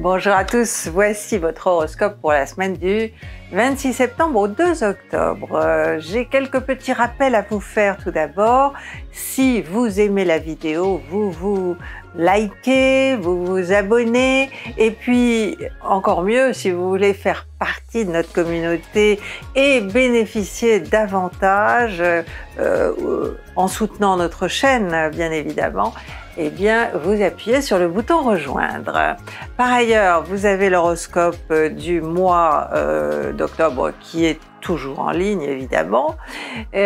Bonjour à tous, voici votre horoscope pour la semaine du 26 septembre au 2 octobre. Euh, j'ai quelques petits rappels à vous faire tout d'abord. Si vous aimez la vidéo, vous vous likez, vous vous abonnez et puis encore mieux si vous voulez faire partie de notre communauté et bénéficier davantage euh, euh, en soutenant notre chaîne bien évidemment, eh bien, vous appuyez sur le bouton rejoindre. Par ailleurs, vous avez l'horoscope du mois euh, d'octobre qui est toujours en ligne évidemment. vous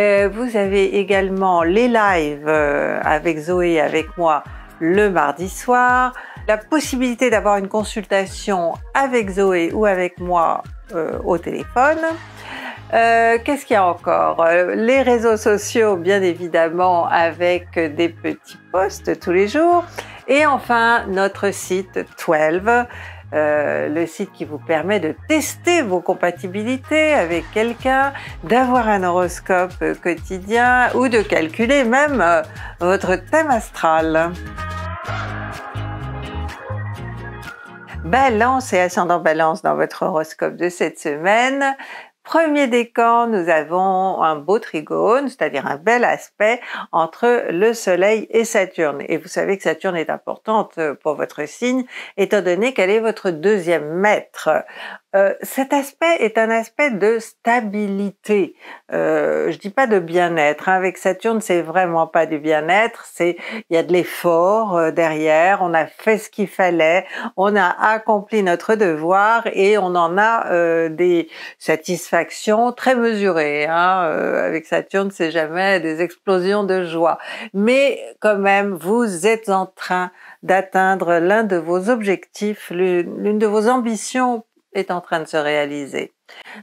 avez également les lives avec Zoé, avec moi, le mardi soir, la possibilité d'avoir une consultation avec Zoé ou avec moi euh, au téléphone. Euh, qu'est-ce qu'il y a encore euh, Les réseaux sociaux, bien évidemment, avec des petits posts tous les jours. Et enfin, notre site 12 euh, le site qui vous permet de tester vos compatibilités avec quelqu'un, d'avoir un horoscope euh, quotidien ou de calculer même euh, votre thème astral. Balance et ascendant balance dans votre horoscope de cette semaine. Premier décan, nous avons un beau trigone, c'est-à-dire un bel aspect entre le Soleil et Saturne. Et vous savez que Saturne est importante euh, pour votre signe, étant donné qu'elle est votre deuxième maître. Euh, cet aspect est un aspect de stabilité. Euh, je dis pas de bien-être. Hein. Avec Saturne, c'est vraiment pas du bien-être. C'est il y a de l'effort euh, derrière. On a fait ce qu'il fallait. On a accompli notre devoir et on en a euh, des satisfactions très mesurées. Hein. avec Saturne, c'est jamais des explosions de joie. Mais quand même, vous êtes en train d'atteindre l'un de vos objectifs, l'une de vos ambitions est en train de se réaliser.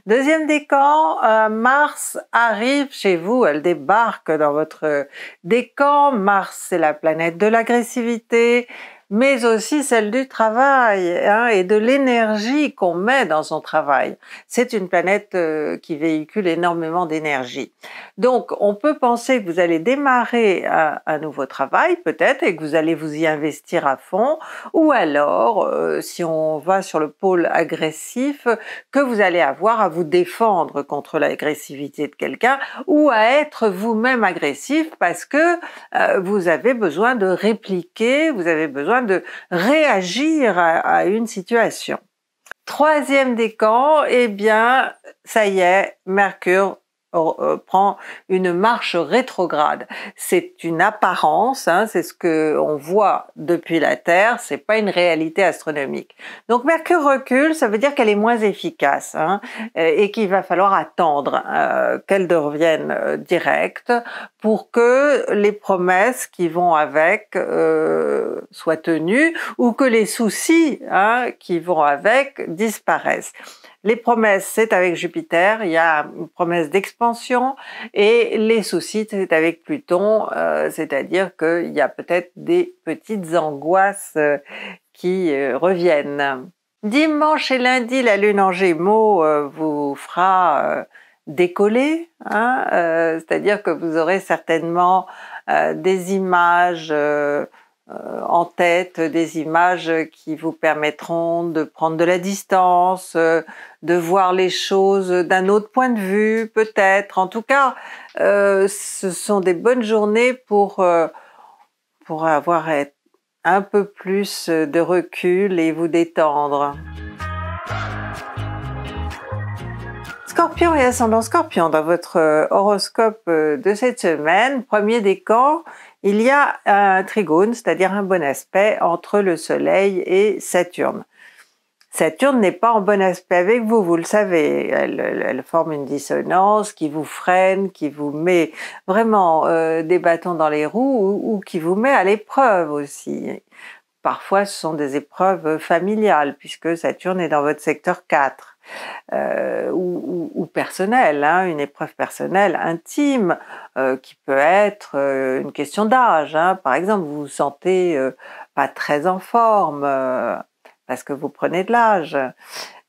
Deuxième décan, euh, Mars arrive chez vous, elle débarque dans votre décan. Mars, c'est la planète de l'agressivité, mais aussi celle du travail hein, et de l'énergie qu'on met dans son travail. C'est une planète euh, qui véhicule énormément d'énergie. Donc on peut penser que vous allez démarrer un, nouveau travail peut-être et que vous allez vous y investir à fond, ou alors, euh, si on va sur le pôle agressif, que vous allez avoir à vous défendre contre l'agressivité de quelqu'un ou à être vous-même agressif parce que euh, vous avez besoin de répliquer, vous avez besoin de réagir à, une situation. Troisième décan, eh bien, ça y est, Mercure euh, prend une marche rétrograde. C'est une apparence, hein, c'est ce que voit depuis la Terre, c'est pas une réalité astronomique. Donc Mercure recule, ça veut dire qu'elle est moins efficace hein, et qu'il va falloir attendre euh, qu'elle devienne euh, directe pour que les promesses qui vont avec soient tenues ou que les soucis hein, qui vont avec disparaissent. Les promesses, c'est avec Jupiter, il y a une promesse d'expansion, et les soucis, c'est avec Pluton, euh, c'est-à-dire qu'il y a peut-être des petites angoisses euh, qui euh, reviennent. Dimanche et lundi, la Lune en Gémeaux vous fera décoller, hein, c'est-à-dire que vous aurez certainement des images euh, en tête des images qui vous permettront de prendre de la distance, euh, de voir les choses d'un autre point de vue peut-être. En tout cas, euh, ce sont des bonnes journées pour, pour avoir un peu plus de recul et vous détendre. Scorpion et ascendant Scorpion dans votre horoscope de cette semaine, premier décan, il y a un trigone, c'est-à-dire un bon aspect entre le Soleil et Saturne. Saturne n'est pas en bon aspect avec vous, vous le savez. Elle, forme une dissonance qui vous freine, qui vous met vraiment euh, des bâtons dans les roues ou, ou qui vous met à l'épreuve aussi. Parfois, ce sont des épreuves familiales puisque Saturne est dans votre secteur 4. Euh, ou, personnelle, hein, une épreuve personnelle intime euh, qui peut être euh, une question d'âge. Hein. Par exemple, vous vous sentez pas très en forme parce que vous prenez de l'âge.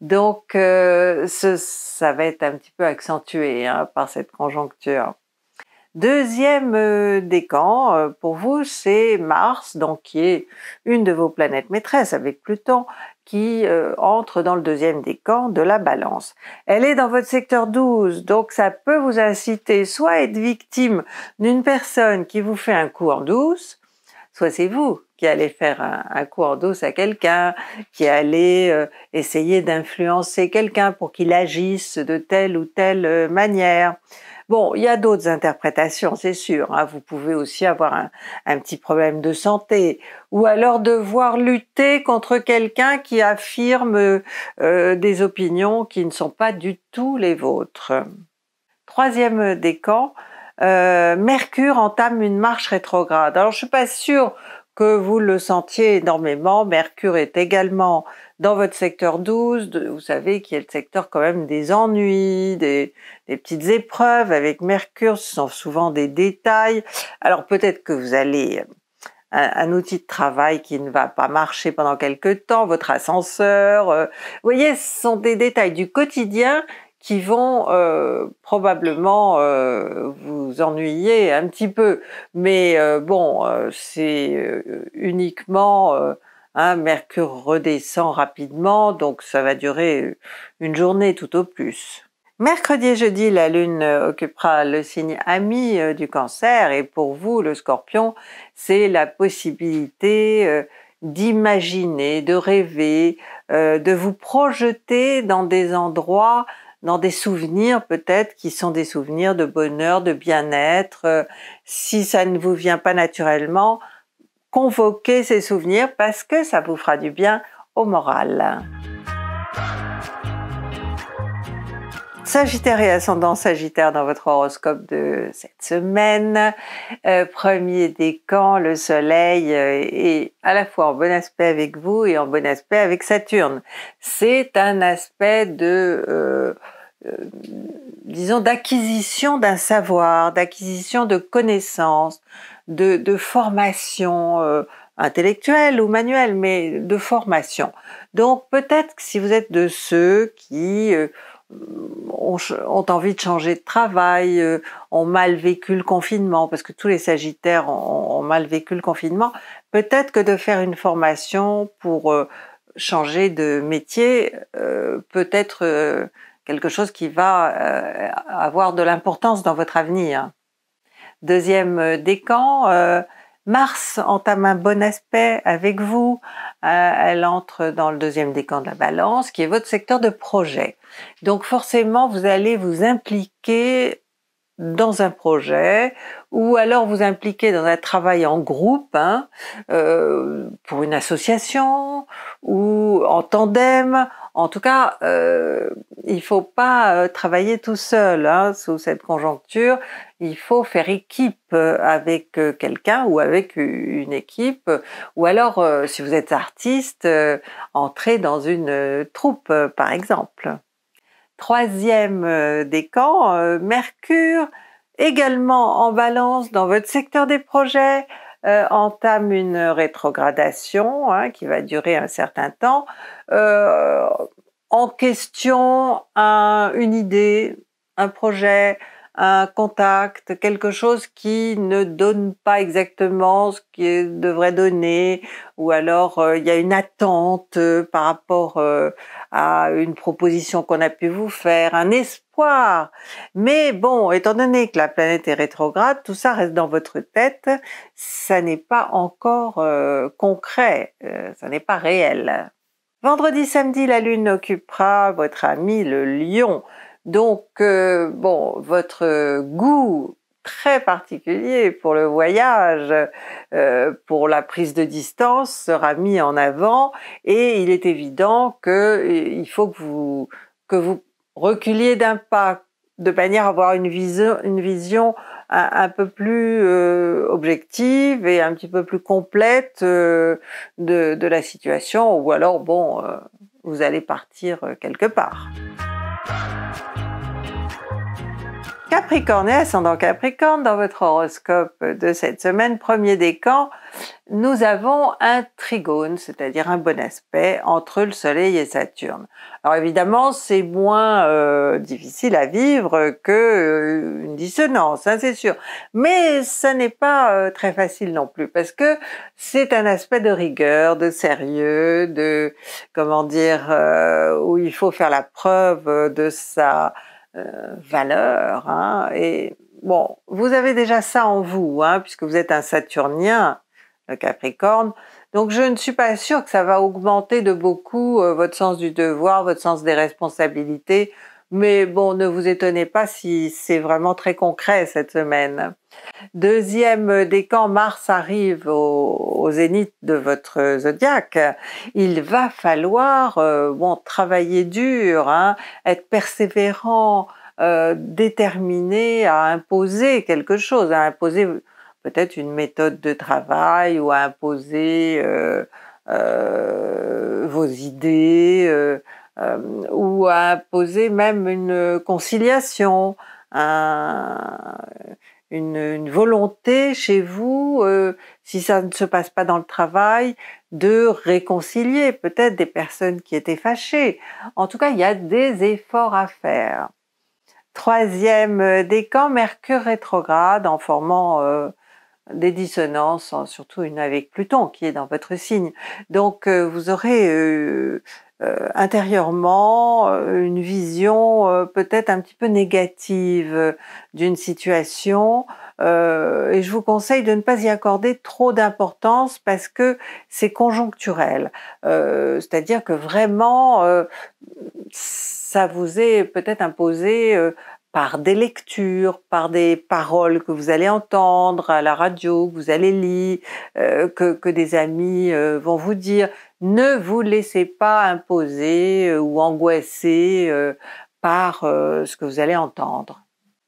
Donc, ça va être un petit peu accentué hein, par cette conjoncture. Deuxième euh, décan euh, pour vous, c'est Mars, donc qui est une de vos planètes maîtresses avec Pluton, qui euh, entre dans le deuxième décan de la balance. Elle est dans votre secteur 12, donc ça peut vous inciter soit à être victime d'une personne qui vous fait un coup en douce, soit c'est vous qui allez faire un, coup en douce à quelqu'un, qui allez essayer d'influencer quelqu'un pour qu'il agisse de telle ou telle manière. Bon, il y a d'autres interprétations, c'est sûr. Hein. Vous pouvez aussi avoir un, petit problème de santé, ou alors devoir lutter contre quelqu'un qui affirme euh, des opinions qui ne sont pas du tout les vôtres. Troisième décan, euh, Mercure entame une marche rétrograde. Alors je ne suis pas sûre que vous le sentiez énormément. Mercure est également dans votre secteur 12, vous savez qu'il y a le secteur quand même des ennuis, des, petites épreuves avec Mercure, ce sont souvent des détails. Alors peut-être que vous allez euh, un, outil de travail qui ne va pas marcher pendant quelque temps, votre ascenseur. Euh, vous voyez, ce sont des détails du quotidien qui vont euh, probablement euh, vous ennuyer un petit peu. Mais euh, bon, c'est uniquement... Mercure redescend rapidement, donc ça va durer une journée tout au plus. Mercredi et jeudi, la Lune occupera le signe ami du cancer et pour vous, le scorpion, c'est la possibilité d'imaginer, de rêver, de vous projeter dans des endroits dans des souvenirs peut-être qui sont des souvenirs de bonheur, de bien-être. Euh, si ça ne vous vient pas naturellement, convoquez ces souvenirs parce que ça vous fera du bien au moral. Sagittaire et ascendant Sagittaire dans votre horoscope de cette semaine. premier euh, premier décan, le Soleil euh, est à la fois en bon aspect avec vous et en bon aspect avec Saturne. C'est un aspect de... Euh, disons d'acquisition d'un savoir, d'acquisition de connaissances, de, formation, intellectuelle ou manuelle, mais de formation. Donc peut-être que si vous êtes de ceux qui ont, envie de changer de travail, euh, ont mal vécu le confinement, parce que tous les Sagittaires ont, mal vécu le confinement, peut-être que de faire une formation pour euh, changer de métier euh, peut être quelque chose qui va avoir de l'importance dans votre avenir. Deuxième décan, Mars entame un bon aspect avec vous. Euh, elle entre dans le deuxième décan de la balance, qui est votre secteur de projet. Donc forcément, vous allez vous impliquer dans un projet ou alors vous impliquer dans un travail en groupe hein, euh, pour une association ou en tandem. En tout cas, euh, il faut pas euh, travailler tout seul hein, sous cette conjoncture. Il faut faire équipe euh, avec euh, quelqu'un ou avec une équipe. Ou alors, si vous êtes artiste, entrer dans une troupe, par exemple. Troisième euh, décan, euh, Mercure, également en balance dans votre secteur des projets, euh, entame une rétrogradation hein, qui va durer un certain temps. en question une idée, un projet, un contact, quelque chose qui ne donne pas exactement ce qu'il devrait donner, ou alors euh, il y a une attente euh, par rapport euh, à une proposition qu'on a pu vous faire, un espoir. Mais bon, étant donné que la planète est rétrograde, tout ça reste dans votre tête, ça n'est pas encore concret, ça n'est pas réel. Vendredi, samedi, la Lune occupera votre ami le lion. Donc, euh, bon, votre goût très particulier pour le voyage, euh, pour la prise de distance sera mis en avant et il est évident qu'il euh, faut que vous, que reculiez d'un pas de manière à avoir une vision, une vision un, peu plus objective et un petit peu plus complète de, de, la situation ou alors bon, vous allez partir quelque part. Capricorne et ascendant Capricorne, dans votre horoscope de cette semaine, premier décan, nous avons un trigone, c'est-à-dire un bon aspect entre le Soleil et Saturne. Alors évidemment, c'est moins euh, difficile à vivre que euh, une dissonance, hein, c'est sûr. Mais ça n'est pas euh, très facile non plus parce que c'est un aspect de rigueur, de sérieux, de comment dire où il faut faire la preuve de sa valeurs valeur. Hein. et bon, vous avez déjà ça en vous, hein, puisque vous êtes un Saturnien, le Capricorne. Donc je ne suis pas sûre que ça va augmenter de beaucoup euh, votre sens du devoir, votre sens des responsabilités, mais bon, ne vous étonnez pas si c'est vraiment très concret cette semaine. Deuxième décan, Mars arrive au, zénith de votre zodiaque. Il va falloir euh, bon, travailler dur, hein, être persévérant, euh, déterminé à imposer quelque chose, à imposer peut-être une méthode de travail ou à imposer euh, vos idées euh, ou à imposer même une conciliation, une, volonté chez vous, euh, si ça ne se passe pas dans le travail, de réconcilier peut-être des personnes qui étaient fâchées. En tout cas, il y a des efforts à faire. Troisième euh, décan, Mercure rétrograde en formant des dissonances, hein, surtout une avec Pluton qui est dans votre signe. Donc vous aurez euh, intérieurement euh, une vision euh, peut-être un petit peu négative d'une situation et je vous conseille de ne pas y accorder trop d'importance parce que c'est conjoncturel. C'est-à-dire que vraiment, ça vous est peut-être imposé par des lectures, par des paroles que vous allez entendre à la radio, que vous allez lire, que, des amis vont vous dire. Ne vous laissez pas imposer euh, ou angoisser euh, par euh, ce que vous allez entendre.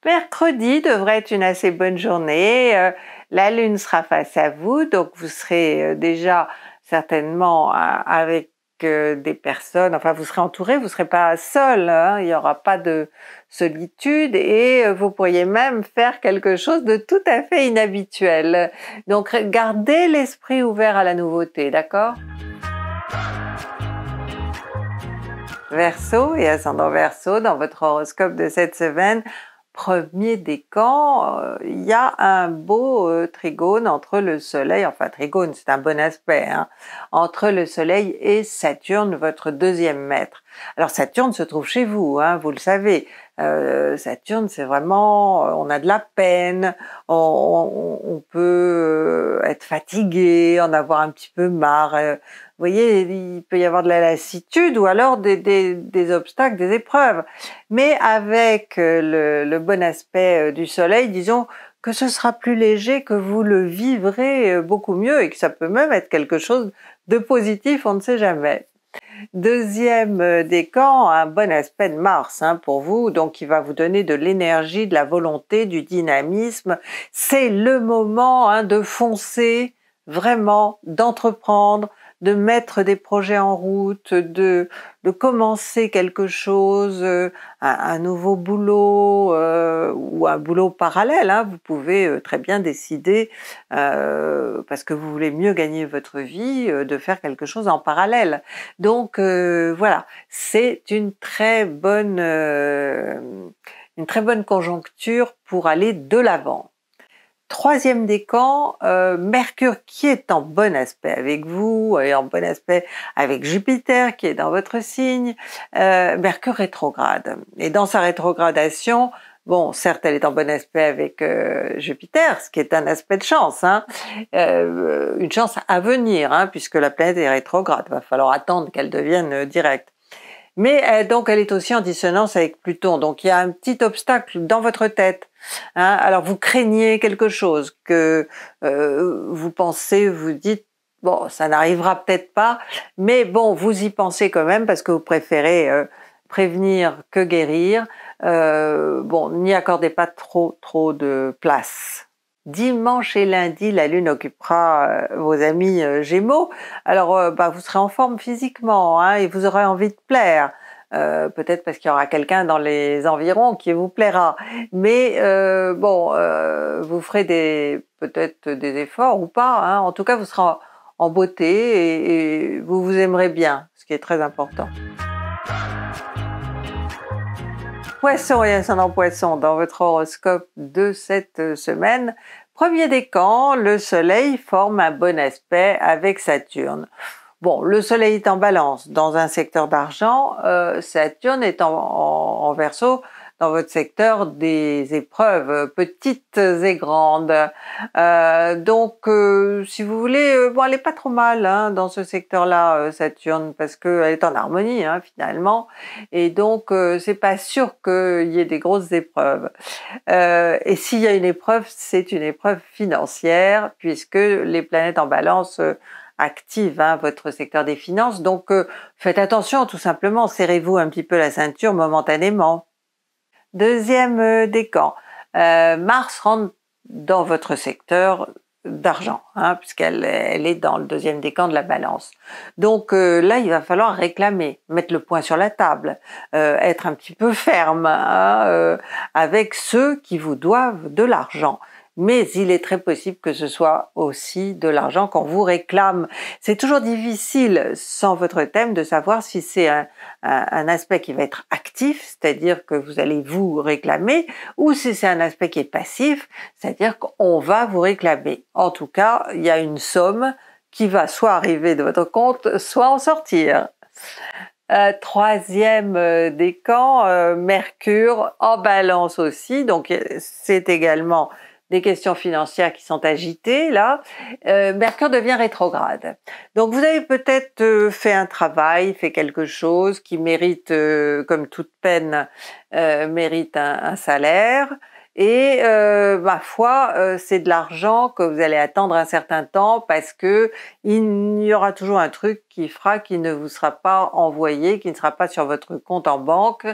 Mercredi devrait être une assez bonne journée. La lune sera face à vous, donc vous serez déjà certainement avec des personnes, enfin vous serez entouré, vous ne serez pas seul, hein, il n'y aura pas de solitude et vous pourriez même faire quelque chose de tout à fait inhabituel. Donc gardez l'esprit ouvert à la nouveauté, d'accord Verso et ascendant Verso, dans votre horoscope de cette semaine, premier décan, euh, il y a un beau euh, trigone entre le Soleil, enfin trigone c'est un bon aspect, hein, entre le Soleil et Saturne, votre deuxième maître. Alors Saturne se trouve chez vous, hein, vous le savez, euh, Saturne, c'est vraiment, euh, on a de la peine, on, peut euh, être fatigué, en avoir un petit peu marre. Euh, vous voyez, il peut y avoir de la lassitude ou alors des, obstacles, des épreuves. Mais avec le bon aspect du Soleil, disons que ce sera plus léger, que vous le vivrez beaucoup mieux et que ça peut même être quelque chose de positif, on ne sait jamais. Deuxième euh, décan, un bon aspect de Mars hein, pour vous, donc qui va vous donner de l'énergie, de la volonté, du dynamisme. C'est le moment hein, de foncer, vraiment, d'entreprendre, de mettre des projets en route, de, de commencer quelque chose, euh, un, nouveau boulot euh, ou un boulot parallèle. Hein. Vous pouvez euh, très bien décider, parce que vous voulez mieux gagner votre vie, de faire quelque chose en parallèle. Donc voilà, c'est une très bonne une très bonne conjoncture pour aller de l'avant. Troisième décan, euh, Mercure qui est en bon aspect avec vous et en bon aspect avec Jupiter qui est dans votre signe, euh, Mercure rétrograde. Et dans sa rétrogradation, bon, certes, elle est en bon aspect avec euh, Jupiter, ce qui est un aspect de chance, hein. euh, une chance à venir, hein, puisque la planète est rétrograde, il va falloir attendre qu'elle devienne directe. Mais donc, elle est aussi en dissonance avec Pluton, donc il y a un petit obstacle dans votre tête Hein, alors vous craignez quelque chose que euh, vous pensez, vous dites bon, ça n'arrivera peut-être pas, mais bon, vous y pensez quand même parce que vous préférez euh, prévenir que guérir. Euh, bon, n'y accordez pas trop trop de place. Dimanche et lundi, la Lune occupera vos amis Gémeaux. Alors, bah, vous serez en forme physiquement hein, et vous aurez envie de plaire. Euh, peut-être parce qu'il y aura quelqu'un dans les environs qui vous plaira. Mais euh, bon, euh, vous ferez des peut-être des efforts ou pas. Hein. En tout cas, vous serez en, beauté et, vous vous aimerez bien, ce qui est très important. Poisson et ascendant poisson dans votre horoscope de cette semaine. Premier décan, le soleil forme un bon aspect avec Saturne. Bon, le Soleil est en balance dans un secteur d'argent, euh, Saturne est en, en, verso dans votre secteur des épreuves petites et grandes. Euh, donc, euh, si vous voulez, euh, bon, elle n'est pas trop mal hein, dans ce secteur-là, euh, Saturne, parce qu'elle est en harmonie hein, finalement, et donc c'est pas sûr qu'il y ait des grosses épreuves. et s'il y a une épreuve, c'est une épreuve financière, puisque les planètes en balance active, hein, votre secteur des finances. Donc euh, faites attention tout simplement, serrez-vous un petit peu la ceinture momentanément. Deuxième euh, décan, euh, Mars rentre dans votre secteur d'argent, hein, puisqu'elle est dans le deuxième décan de la balance. Donc là, il va falloir réclamer, mettre le point sur la table, être un petit peu ferme hein, avec ceux qui vous doivent de l'argent mais il est très possible que ce soit aussi de l'argent qu'on vous réclame. C'est toujours difficile, sans votre thème, de savoir si c'est un, aspect qui va être actif, c'est-à-dire que vous allez vous réclamer, ou si c'est un aspect qui est passif, c'est-à-dire qu'on va vous réclamer. En tout cas, il y a une somme qui va soit arriver de votre compte, soit en sortir. Euh, troisième euh, décan, euh, Mercure en balance aussi, donc c'est également des questions financières qui sont agitées là, euh, Mercure devient rétrograde. Donc vous avez peut-être euh, fait un travail, fait quelque chose qui mérite, euh, comme toute peine, euh, mérite un, salaire. Et ma foi, c'est de l'argent que vous allez attendre un certain temps parce que il y aura toujours un truc qui fera qui ne vous sera pas envoyé, qui ne sera pas sur votre compte en banque,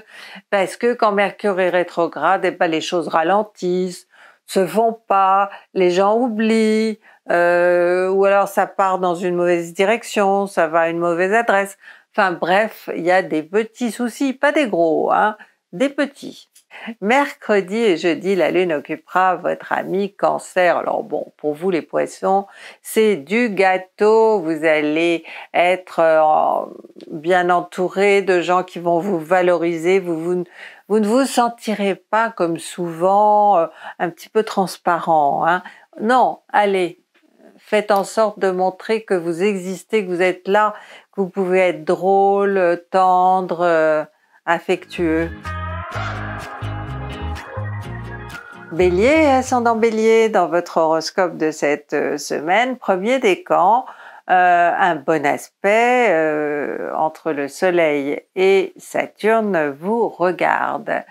parce que quand Mercure est rétrograde, et eh pas ben, les choses ralentissent, se font pas, les gens oublient, euh, ou alors ça part dans une mauvaise direction, ça va à une mauvaise adresse. Enfin bref, il y a des petits soucis, pas des gros, hein, des petits. Mercredi et jeudi, la Lune occupera votre ami Cancer. Alors bon, pour vous les poissons, c'est du gâteau. Vous allez être euh, bien entouré de gens qui vont vous valoriser, vous, vous, vous ne vous sentirez pas comme souvent euh, un petit peu transparent. Hein. Non, allez, faites en sorte de montrer que vous existez, que vous êtes là, que vous pouvez être drôle, euh, tendre, euh, affectueux. Bélier, ascendant bélier, dans votre horoscope de cette semaine, premier décan, euh, un bon aspect euh, entre le Soleil et Saturne vous regarde.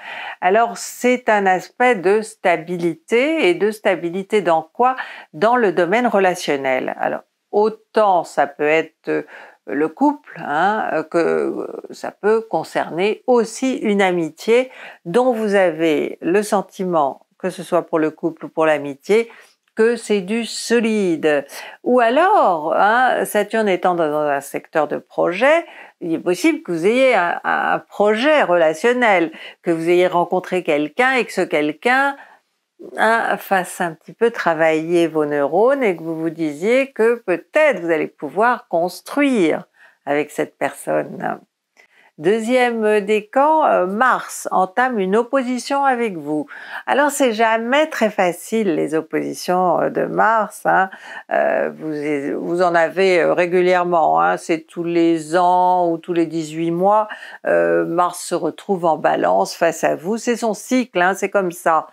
Alors c'est un aspect de stabilité et de stabilité dans quoi Dans le domaine relationnel. Alors autant ça peut être euh, le couple, hein, que ça peut concerner aussi une amitié dont vous avez le sentiment, que ce soit pour le couple ou pour l'amitié, que c'est du solide. Ou alors, hein, Saturne étant dans un secteur de projet, il est possible que vous ayez un, projet relationnel, que vous ayez rencontré quelqu'un et que ce quelqu'un hein, fasse un petit peu travailler vos neurones et que vous vous disiez que peut-être vous allez pouvoir construire avec cette personne. Deuxième décan, euh, Mars entame une opposition avec vous. Alors c'est jamais très facile les oppositions euh, de Mars. Hein. Euh, vous, en avez régulièrement. Hein. C'est tous les ans ou tous les 18 mois. Mars se retrouve en balance face à vous. C'est son cycle, hein, c'est comme ça.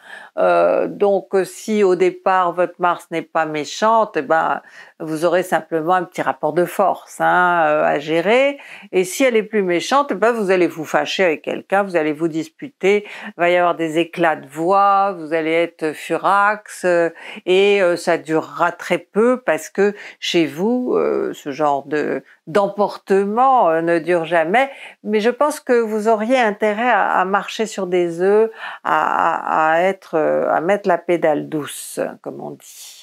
donc si au départ votre Mars n'est pas méchante, eh ben, vous aurez simplement un petit rapport de force hein, euh, à gérer. Et si elle est plus méchante, eh ben vous allez vous fâcher avec quelqu'un, vous allez vous disputer, il va y avoir des éclats de voix, vous allez être furax euh, et euh, ça durera très peu parce que chez vous, ce genre d'emportement ne dure jamais. Mais je pense que vous auriez intérêt à, marcher sur des œufs, à, être, à mettre la pédale douce, comme on dit.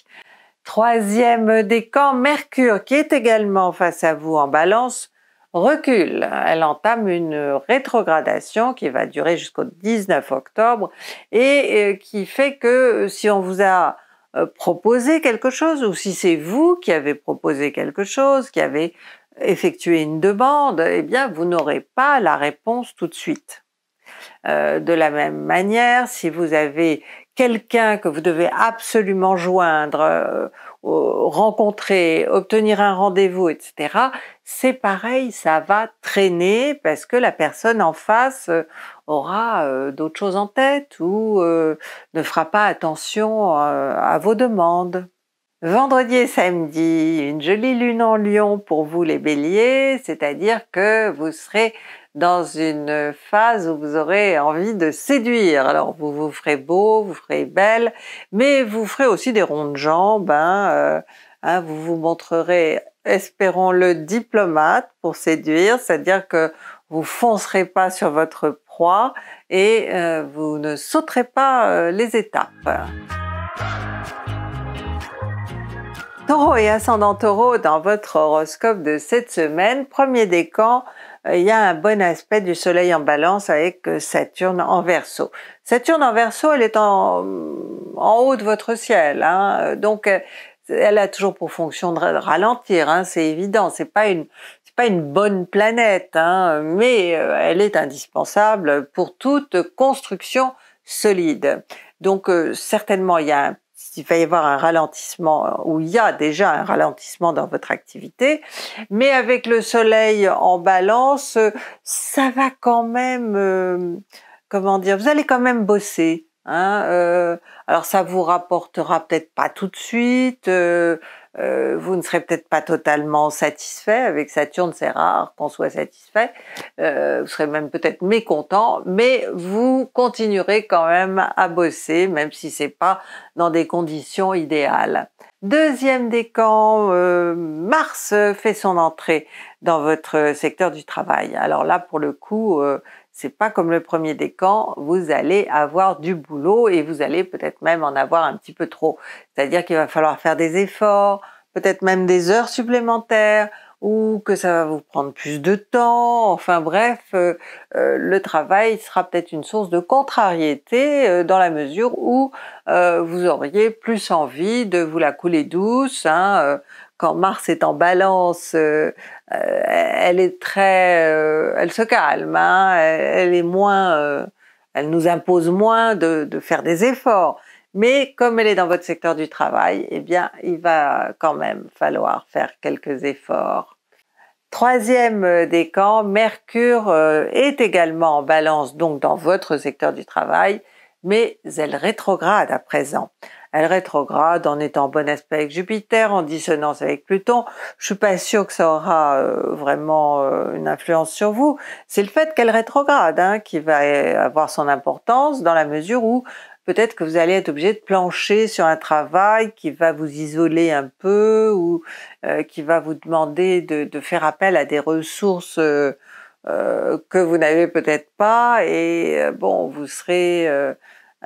Troisième décan, Mercure, qui est également face à vous en balance, recule. Elle entame une rétrogradation qui va durer jusqu'au 19 octobre et euh, qui fait que euh, si on vous a euh, proposé quelque chose ou si c'est vous qui avez proposé quelque chose, qui avez effectué une demande, eh bien vous n'aurez pas la réponse tout de suite. de la même manière, si vous avez quelqu'un que vous devez absolument joindre, euh, rencontrer, obtenir un rendez-vous, etc., c'est pareil, ça va traîner parce que la personne en face euh, aura euh, d'autres choses en tête ou ne fera pas attention à vos demandes. Vendredi et samedi, une jolie lune en lion pour vous les béliers, c'est-à-dire que vous serez dans une phase où vous aurez envie de séduire. Alors vous vous ferez beau, vous ferez belle, mais vous ferez aussi des rondes de jambes, hein, euh, hein, vous vous montrerez, espérons-le, diplomate pour séduire, c'est-à-dire que vous foncerez pas sur votre proie et euh, vous ne sauterez pas euh, les étapes. Taureau et ascendant taureau dans votre horoscope de cette semaine, premier décan, euh, il y a un bon aspect du Soleil en balance avec euh, Saturne en verso. Saturne en verso, elle est en, haut de votre ciel, hein. euh, donc elle a toujours pour fonction de ralentir, hein, c'est évident, c'est pas une pas une bonne planète, hein, mais elle est indispensable pour toute construction solide. Donc certainement il y a un il va y avoir un ralentissement, euh, ou il y a déjà un ralentissement dans votre activité, mais avec le soleil en balance, euh, ça va quand même, euh, comment dire, vous allez quand même bosser. Hein, alors ça vous rapportera peut-être pas tout de suite, euh, vous ne serez peut-être pas totalement satisfait. Avec Saturne, c'est rare qu'on soit satisfait. Euh, vous serez même peut-être mécontent, mais vous continuerez quand même à bosser, même si c'est pas dans des conditions idéales. Deuxième décan, euh, Mars fait son entrée dans votre secteur du travail. Alors là, pour le coup, c'est pas comme le premier décan, vous allez avoir du boulot et vous allez peut-être même en avoir un petit peu trop. C'est-à-dire qu'il va falloir faire des efforts, peut-être même des heures supplémentaires ou que ça va vous prendre plus de temps. Enfin bref, euh, euh, le travail sera peut-être une source de contrariété euh, dans la mesure où vous auriez plus envie de vous la couler douce, hein, Mars est en balance, euh, euh, elle est très, euh, elle se calme, hein, elle, est moins, elle nous impose moins de, faire des efforts. Mais comme elle est dans votre secteur du travail, eh bien, il va quand même falloir faire quelques efforts. Troisième décan, Mercure est également en balance, donc dans votre secteur du travail, mais elle rétrograde à présent elle rétrograde en étant en bon aspect avec Jupiter, en dissonance avec Pluton. Je suis pas sûre que ça aura euh, vraiment euh, une influence sur vous. C'est le fait qu'elle rétrograde hein, qui va euh, avoir son importance dans la mesure où peut-être que vous allez être obligé de plancher sur un travail qui va vous isoler un peu ou qui va vous demander de, faire appel à des ressources que vous n'avez peut-être pas et bon, vous serez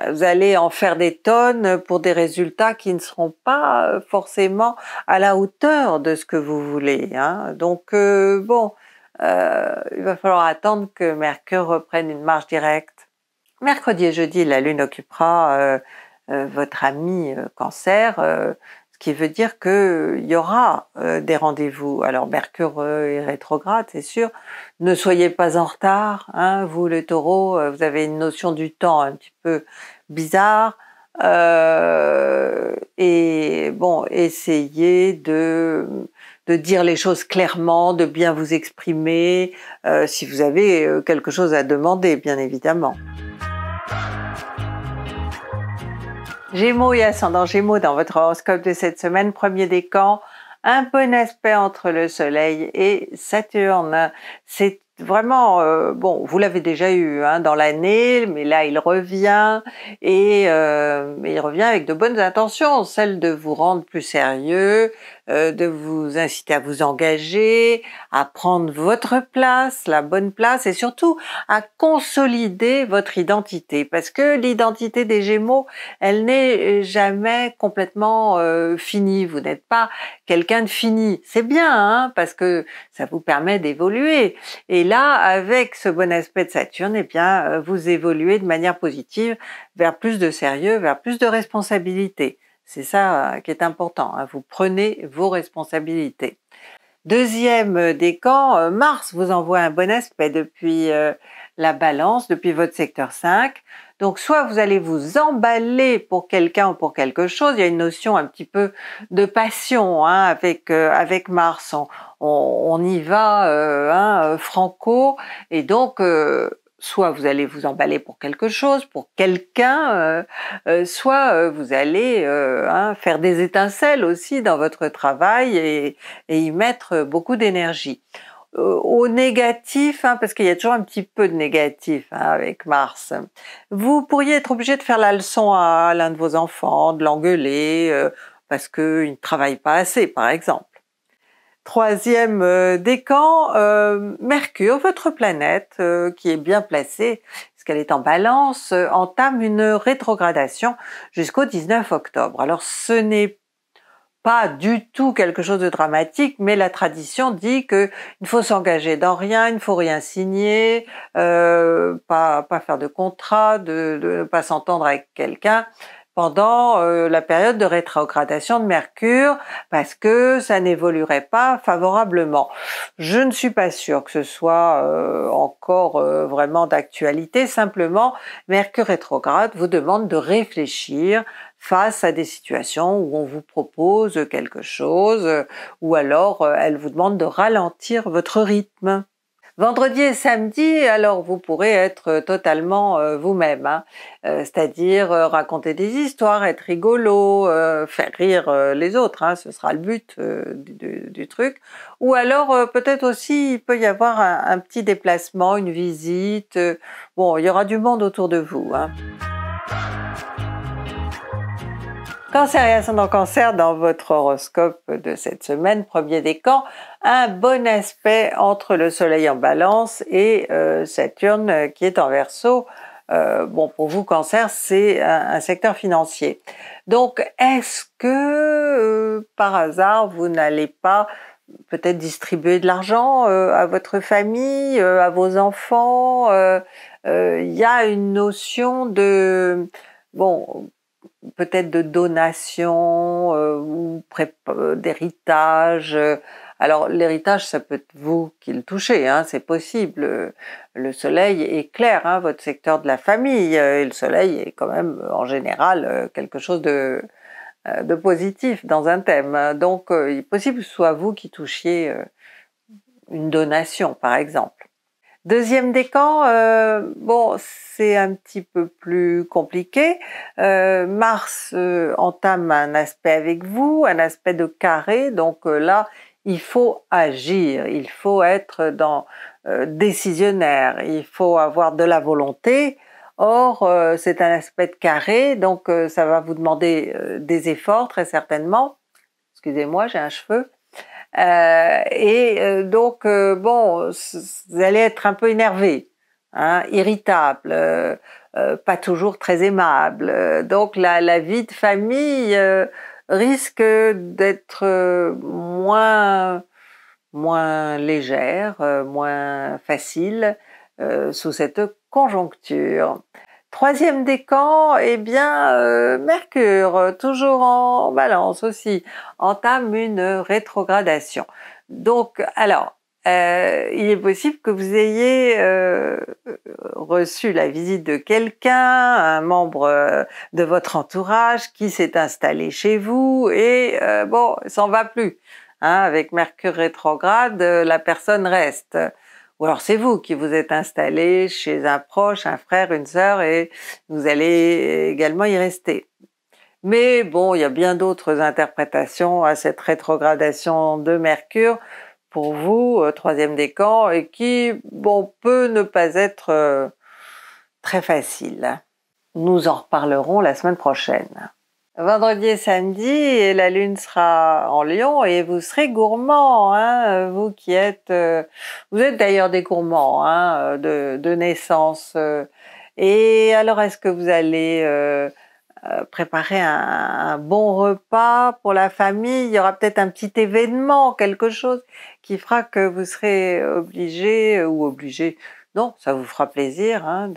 vous allez en faire des tonnes pour des résultats qui ne seront pas euh, forcément à la hauteur de ce que vous voulez. Hein. Donc euh, bon, euh, il va falloir attendre que Mercure reprenne une marche directe. Mercredi et jeudi, la Lune occupera votre ami Cancer qui veut dire qu'il euh, y aura euh, des rendez-vous. Alors Mercure est rétrograde, c'est sûr. Ne soyez pas en retard, hein, vous le taureau, euh, vous avez une notion du temps un petit peu bizarre. et bon, essayez de, de dire les choses clairement, de bien vous exprimer, si vous avez quelque chose à demander, bien évidemment. Gémeaux et ascendant Gémeaux dans votre horoscope de cette semaine, premier décan, un bon aspect entre le Soleil et Saturne. C'est vraiment, euh, bon, vous l'avez déjà eu hein, dans l'année, mais là il revient et euh, il revient avec de bonnes intentions, celle de vous rendre plus sérieux, euh, de vous inciter à vous engager, à prendre votre place, la bonne place et surtout à consolider votre identité parce que l'identité des Gémeaux, elle n'est euh, jamais complètement euh, finie. Vous n'êtes pas quelqu'un de fini. C'est bien hein, parce que ça vous permet d'évoluer. Et là, avec ce bon aspect de Saturne, eh bien, vous évoluez de manière positive vers plus de sérieux, vers plus de responsabilité. C'est ça euh, qui est important. Hein. Vous prenez vos responsabilités. Deuxième euh, décan, euh, Mars vous envoie un bon aspect depuis la balance, depuis votre secteur 5. Donc soit vous allez vous emballer pour quelqu'un ou pour quelque chose, il y a une notion un petit peu de passion hein, avec, Mars, on, y va hein, franco, et donc soit vous allez vous emballer pour quelque chose, pour quelqu'un, euh, euh, soit euh, vous allez hein, faire des étincelles aussi dans votre travail et, y mettre beaucoup d'énergie. Au négatif, hein, parce qu'il y a toujours un petit peu de négatif hein, avec Mars, vous pourriez être obligé de faire la leçon à l'un de vos enfants, de l'engueuler parce qu'il ne travaille pas assez, par exemple troisième euh, décan, euh, Mercure, votre planète, euh, qui est bien placée, qu'elle est en balance, entame une rétrogradation jusqu'au 19 octobre. Alors ce n'est pas du tout quelque chose de dramatique, mais la tradition dit qu'il ne faut s'engager dans rien, il ne faut rien signer, pas, faire de contrat, de ne pas s'entendre avec quelqu'un pendant euh, la période de rétrogradation de Mercure parce que ça n'évoluerait pas favorablement. Je ne suis pas sûre que ce soit euh, encore euh, vraiment d'actualité, simplement Mercure rétrograde vous demande de réfléchir face à des situations où on vous propose quelque chose ou alors elle vous demande de ralentir votre rythme. Vendredi et samedi, alors vous pourrez être euh, totalement euh, vous-même, hein. euh, c'est-à-dire raconter des histoires, être rigolo, faire rire les autres, hein, ce sera le but du, truc. Ou alors peut-être aussi il peut y avoir un, petit déplacement, une visite. bon, il y aura du monde autour de vous. Hein. Cancer et ascendant cancer dans votre horoscope de cette semaine, premier décan, un bon aspect entre le soleil en balance et euh, Saturne euh, qui est en verso. Euh, bon, pour vous, cancer, c'est un, secteur financier. Donc, est-ce que par hasard, vous n'allez pas peut-être distribuer de l'argent à votre famille, à vos enfants Il y a une notion de... Bon, peut-être de donation euh, ou euh, d'héritage. Alors l'héritage, ça peut être vous qui le touchez, hein, c'est possible. Le soleil est clair, hein, votre secteur de la famille, euh, et le soleil est quand même en général quelque chose de, de positif dans un thème. Hein. Donc il est possible que ce soit vous qui touchiez une donation, par exemple. Deuxième décan, euh, bon, c'est un petit peu plus compliqué. Euh, Mars euh, entame un aspect avec vous, un aspect de carré, donc là, il faut agir, il faut être dans décisionnaire, il faut avoir de la volonté. Or, c'est un aspect de carré, donc ça va vous demander des efforts très certainement. Excusez-moi, j'ai un cheveu. Euh, et euh, donc, euh, bon, vous allez être un peu énervé, hein, irritable, euh, pas toujours très aimable. Donc, la, la vie de famille risque d'être moins, moins légère, moins facile sous cette conjoncture. Troisième décan, eh bien, euh, Mercure, toujours en balance aussi, entame une rétrogradation. Donc, alors, euh, il est possible que vous ayez euh, reçu la visite de quelqu'un, un membre de votre entourage qui s'est installé chez vous et, bon, s'en va plus. Hein, avec Mercure rétrograde, la personne reste. Ou alors c'est vous qui vous êtes installé chez un proche, un frère, une sœur, et vous allez également y rester. Mais bon, il y a bien d'autres interprétations à cette rétrogradation de Mercure pour vous, euh, troisième décan, et qui, bon, peut ne pas être euh, très facile. Nous en reparlerons la semaine prochaine vendredi et samedi, et la lune sera en lion, et vous serez gourmand, hein, vous qui êtes, euh, vous êtes d'ailleurs des gourmands hein, de, naissance. Euh. et alors, est-ce que vous allez euh, préparer un, bon repas pour la famille Il y aura peut-être un petit événement, quelque chose qui fera que vous serez obligé ou obligé. Non, ça vous fera plaisir hein,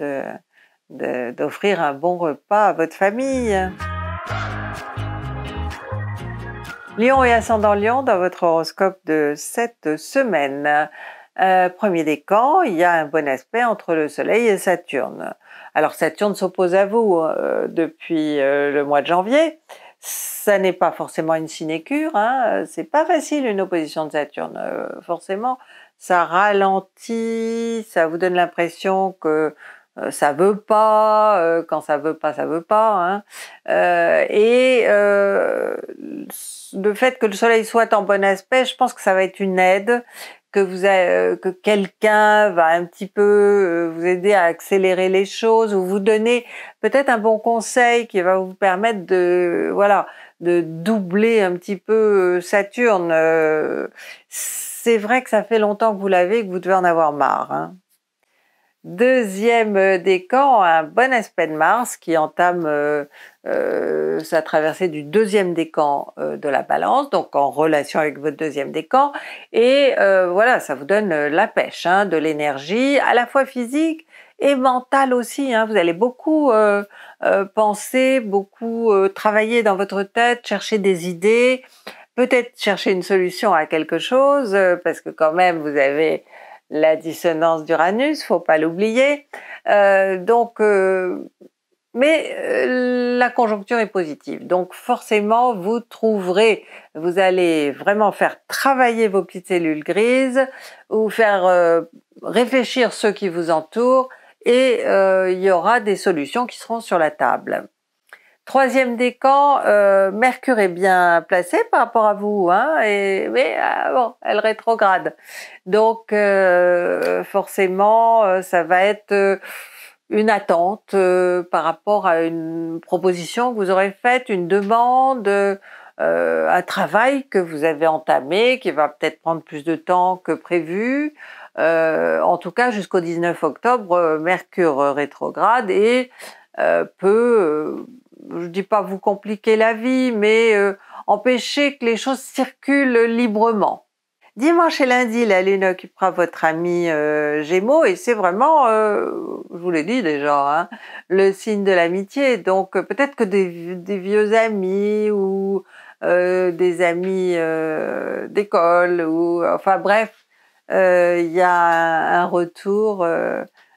d'offrir un bon repas à votre famille. Lion et ascendant Lion dans votre horoscope de cette semaine. Euh, premier décan, il y a un bon aspect entre le Soleil et Saturne. Alors Saturne s'oppose à vous hein, euh, depuis euh, le mois de janvier. Ça n'est pas forcément une sinécure, hein, c'est pas facile une opposition de Saturne. forcément, ça ralentit, ça vous donne l'impression que euh, ça veut pas, euh, quand ça veut pas, ça veut pas. Hein. Euh, et le fait que le soleil soit en bon aspect, je pense que ça va être une aide, que vous que quelqu'un va un petit peu vous aider à accélérer les choses ou vous donner peut-être un bon conseil qui va vous permettre de voilà de doubler un petit peu Saturne. C'est vrai que ça fait longtemps que vous l'avez et que vous devez en avoir marre. Hein. Deuxième euh, décan, un bon aspect de Mars qui entame euh, euh, sa traversée du deuxième décan de la balance, donc en relation avec votre deuxième décan. Et voilà, ça vous donne la pêche, hein, de l'énergie, à la fois physique et mentale aussi. Hein. Vous allez beaucoup penser, beaucoup travailler dans votre tête, chercher des idées peut-être chercher une solution à quelque chose, parce que quand même vous avez la dissonance d'Uranus, faut pas l'oublier. Euh, donc, euh, mais euh, la conjoncture est positive. Donc forcément, vous trouverez, vous allez vraiment faire travailler vos petites cellules grises ou faire réfléchir ceux qui vous entourent et il y aura des solutions qui seront sur la table. Troisième décan, euh, Mercure est bien placé par rapport à vous, hein, mais euh, bon, elle rétrograde. Donc euh, forcément, ça va être une attente par rapport à une proposition que vous aurez faite, une demande, un travail que vous avez entamé, qui va peut-être prendre plus de temps que prévu. en tout cas, jusqu'au 19 octobre, Mercure rétrograde et peut je dis pas vous compliquer la vie, mais euh, empêcher que les choses circulent librement. Dimanche et lundi, la lune occupera votre ami euh, Gémeaux et c'est vraiment, euh, je vous l'ai dit déjà, hein, le signe de l'amitié. Donc peut-être que des, vieux amis ou des amis d'école ou enfin bref, il y a un retour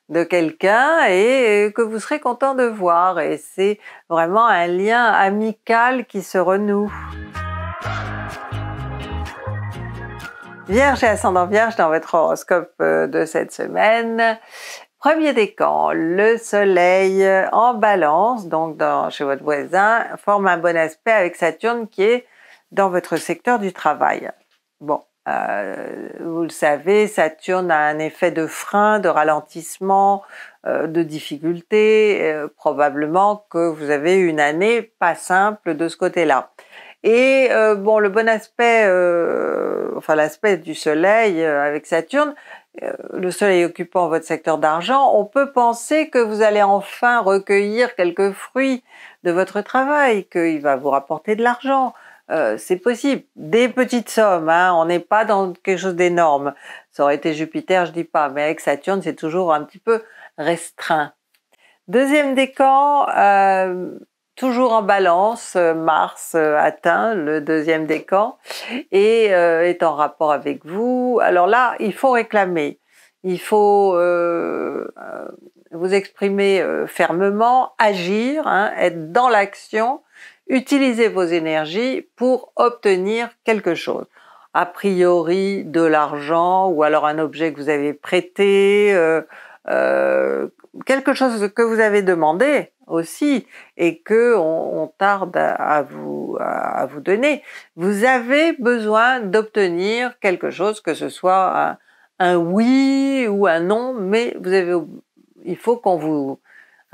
de quelqu'un et euh, que vous serez content de voir. Et c'est vraiment un lien amical qui se renoue. Vierge et ascendant Vierge dans votre horoscope euh, de cette semaine. Premier décan, le soleil euh, en balance, donc dans, chez votre voisin, forme un bon aspect avec Saturne qui est dans votre secteur du travail. Bon, euh, vous le savez, Saturne a un effet de frein, de ralentissement, euh, de difficulté. Euh, probablement que vous avez une année pas simple de ce côté-là. Et bon, le bon aspect, enfin l'aspect du Soleil avec Saturne, le Soleil occupant votre secteur d'argent, on peut penser que vous allez enfin recueillir quelques fruits de votre travail, qu'il va vous rapporter de l'argent euh, c'est possible. Des petites sommes, hein. on n'est pas dans quelque chose d'énorme. Ça aurait été Jupiter, je dis pas, mais avec Saturne, c'est toujours un petit peu restreint. Deuxième décan, euh, toujours en balance, euh, Mars atteint le deuxième décan et est en rapport avec vous. Alors là, il faut réclamer, il faut vous exprimer fermement, agir, hein, être dans l'action, Utilisez vos énergies pour obtenir quelque chose. A priori, de l'argent ou alors un objet que vous avez prêté, euh, euh, quelque chose que vous avez demandé aussi et que on, tarde à, vous, à, vous donner. Vous avez besoin d'obtenir quelque chose, que ce soit un, un, oui ou un non, mais vous avez, il faut qu'on vous,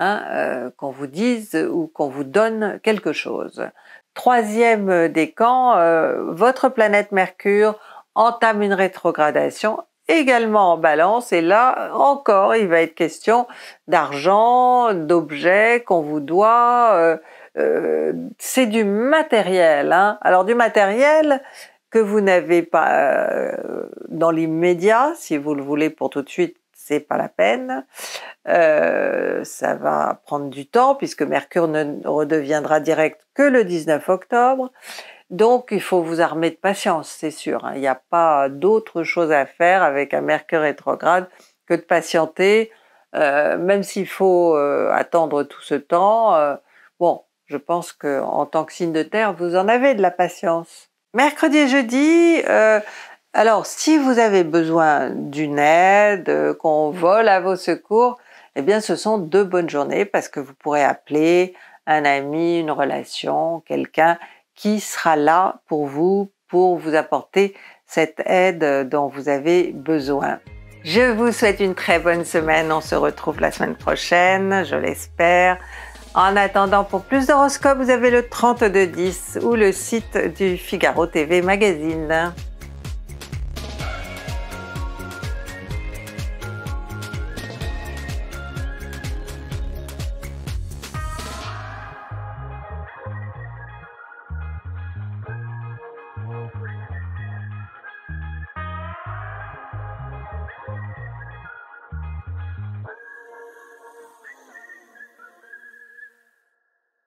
Hein, euh, qu'on vous dise ou qu'on vous donne quelque chose. Troisième euh, des camps, euh, votre planète Mercure entame une rétrogradation également en balance et là encore il va être question d'argent, d'objets qu'on vous doit, c'est du matériel. Hein. Alors du matériel que vous n'avez pas dans l'immédiat si vous le voulez pour tout de suite pas la peine. Euh, ça va prendre du temps puisque Mercure ne redeviendra direct que le 19 octobre. Donc il faut vous armer de patience, c'est sûr. Hein. Il n'y a pas d'autre chose à faire avec un Mercure rétrograde que de patienter, euh, même s'il faut euh, attendre tout ce temps. bon, je pense que en tant que signe de terre, vous en avez de la patience. Mercredi et jeudi, alors, si vous avez besoin d'une aide, euh, qu'on mm. vole à vos secours, eh bien, ce sont deux bonnes journées parce que vous pourrez appeler un ami, une relation, quelqu'un qui sera là pour vous, pour vous apporter cette aide dont vous avez besoin. Je vous souhaite une très bonne semaine. On se retrouve la semaine prochaine, je l'espère. En attendant, pour plus d'horoscopes, vous avez le 3210 ou le site du Figaro TV Magazine.